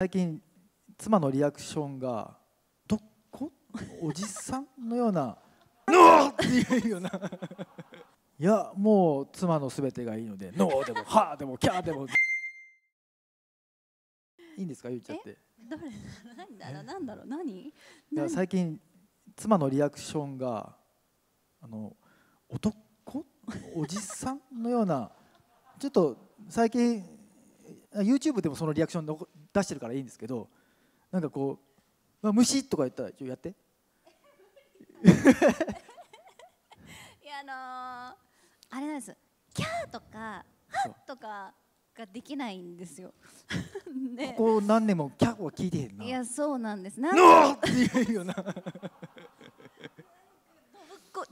最近妻のリアクションが「どこおじさん?」のような「ノー!」っていうようないやもう妻のすべてがいいので「ノー!」でも「はー!」でも「キャー!」でもいいんですか言っちゃってどれ何だろう何何いや最近妻のリアクションがあの男おじさんのようなちょっと最近 YouTube でもそのリアクション出してるからいいんですけどなんかこう、まあ、虫とか言ったらちょやって いやあのー、あれなんですキャーとかハッとかができないんですよね、ここ何年もキャーは聞いてへんないやそうなんですなあ。って言うよな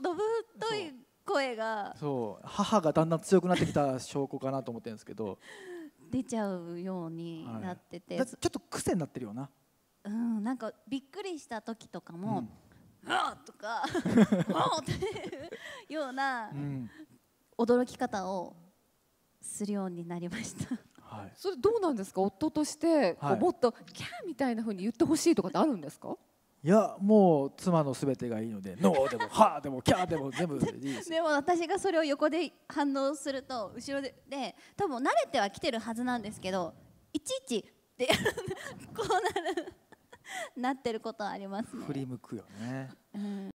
どぶっとい声がそう母がだんだん強くなってきた証拠かなと思ってるんですけど出ちゃうようになってて、はい、ちょっと癖になってるよなうんなんかびっくりした時とかも「うん、あとか「おっ!」っていうような驚き方をするようになりました。はい、それどうなんですか夫として、こうもっと「キャー!」みたいなふうに言ってほしいとかってあるんですかいやもう妻のすべてがいいので「ノー」でも「はでも「キャー」でも全部いいですでも私がそれを横で反応すると後ろでで多分慣れてはきてるはずなんですけどいちいちってこうなるなってることはありますね振り向くよね、うん